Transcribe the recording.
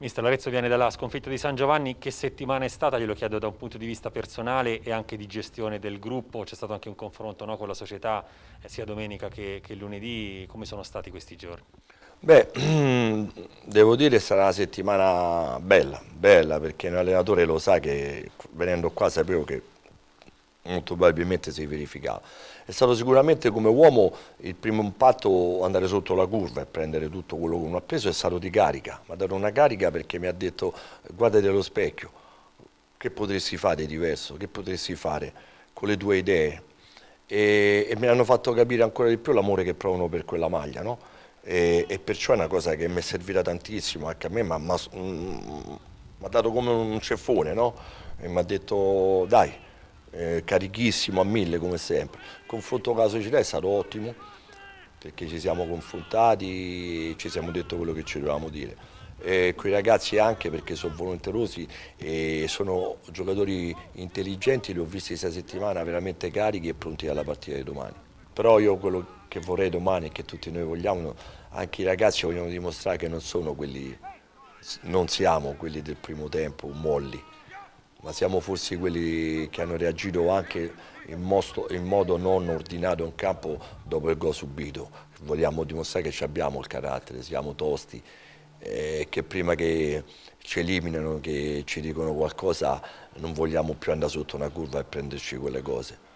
Mister, l'Arezzo viene dalla sconfitta di San Giovanni, che settimana è stata? Glielo chiedo da un punto di vista personale e anche di gestione del gruppo, c'è stato anche un confronto no, con la società eh, sia domenica che, che lunedì, come sono stati questi giorni? Beh, devo dire che sarà una settimana bella, bella perché un allenatore lo sa che venendo qua sapevo che molto probabilmente si verificava. È stato sicuramente come uomo il primo impatto andare sotto la curva e prendere tutto quello che uno ha preso è stato di carica, ma dato una carica perché mi ha detto guardati allo specchio, che potresti fare di diverso, che potresti fare con le tue idee e, e mi hanno fatto capire ancora di più l'amore che provano per quella maglia, no? e, e, perciò è una cosa che mi è servita tantissimo anche a me, ma mm, mm, mm, mi ha dato come un ceffone, no? E mi ha detto dai, eh, carichissimo a mille come sempre. Il confronto con la società è stato ottimo perché ci siamo confrontati, e ci siamo detto quello che ci dovevamo dire. Eh, quei ragazzi anche perché sono volonterosi e sono giocatori intelligenti, li ho visti questa settimana veramente carichi e pronti alla partita di domani. Però io quello che vorrei domani e che tutti noi vogliamo, anche i ragazzi vogliono dimostrare che non sono quelli, non siamo quelli del primo tempo, molli ma siamo forse quelli che hanno reagito anche in, mosto, in modo non ordinato in campo dopo il gol subito. Vogliamo dimostrare che abbiamo il carattere, siamo tosti, e eh, che prima che ci eliminano, che ci dicono qualcosa, non vogliamo più andare sotto una curva e prenderci quelle cose.